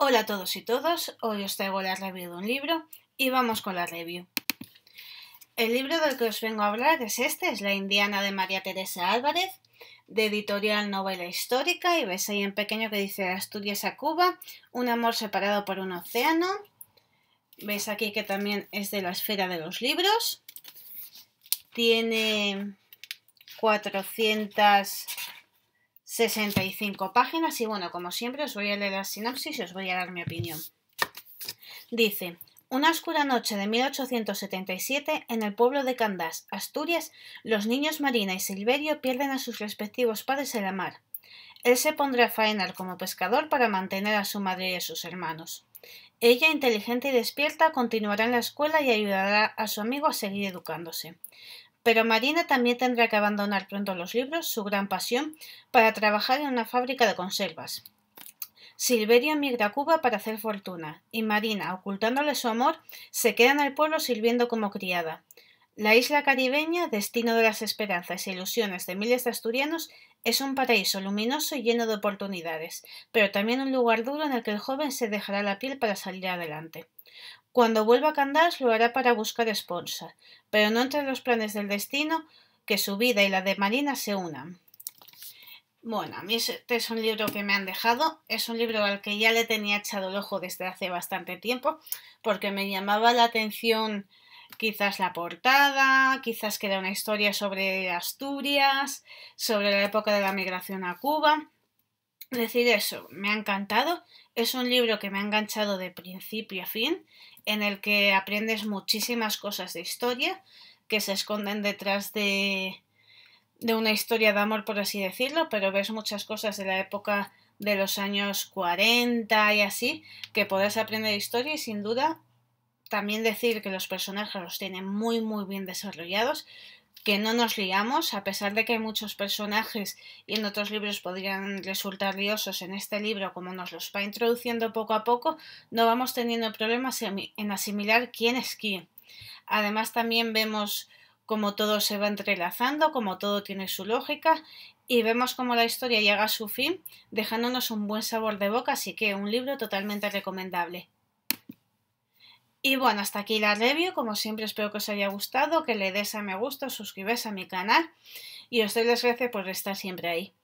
Hola a todos y todas, hoy os traigo la review de un libro y vamos con la review. El libro del que os vengo a hablar es este, es La Indiana de María Teresa Álvarez, de editorial Novela Histórica y ves ahí en pequeño que dice Asturias a Cuba, un amor separado por un océano. Veis aquí que también es de la esfera de los libros. Tiene 400 65 páginas y bueno, como siempre os voy a leer la sinopsis y os voy a dar mi opinión. Dice, una oscura noche de 1877, en el pueblo de Candás, Asturias, los niños Marina y Silverio pierden a sus respectivos padres en la mar. Él se pondrá a faenar como pescador para mantener a su madre y a sus hermanos. Ella, inteligente y despierta, continuará en la escuela y ayudará a su amigo a seguir educándose. Pero Marina también tendrá que abandonar pronto los libros, su gran pasión, para trabajar en una fábrica de conservas. Silverio emigra a Cuba para hacer fortuna, y Marina, ocultándole su amor, se queda en el pueblo sirviendo como criada. La isla caribeña, destino de las esperanzas e ilusiones de miles de asturianos, es un paraíso luminoso y lleno de oportunidades, pero también un lugar duro en el que el joven se dejará la piel para salir adelante. Cuando vuelva a Candás lo hará para buscar sponsor, pero no entre los planes del destino que su vida y la de Marina se unan. Bueno, a mí este es un libro que me han dejado, es un libro al que ya le tenía echado el ojo desde hace bastante tiempo, porque me llamaba la atención quizás la portada, quizás que era una historia sobre Asturias, sobre la época de la migración a Cuba. Es decir, eso, me ha encantado, es un libro que me ha enganchado de principio a fin, en el que aprendes muchísimas cosas de historia que se esconden detrás de, de una historia de amor, por así decirlo, pero ves muchas cosas de la época de los años 40 y así, que podrás aprender historia y sin duda también decir que los personajes los tienen muy muy bien desarrollados que no nos liamos, a pesar de que hay muchos personajes y en otros libros podrían resultar liosos, en este libro, como nos los va introduciendo poco a poco, no vamos teniendo problemas en asimilar quién es quién. Además, también vemos cómo todo se va entrelazando, cómo todo tiene su lógica y vemos cómo la historia llega a su fin, dejándonos un buen sabor de boca, así que un libro totalmente recomendable. Y bueno, hasta aquí la review. Como siempre, espero que os haya gustado, que le des a me gusta, suscribáis a mi canal y os doy las gracias por estar siempre ahí.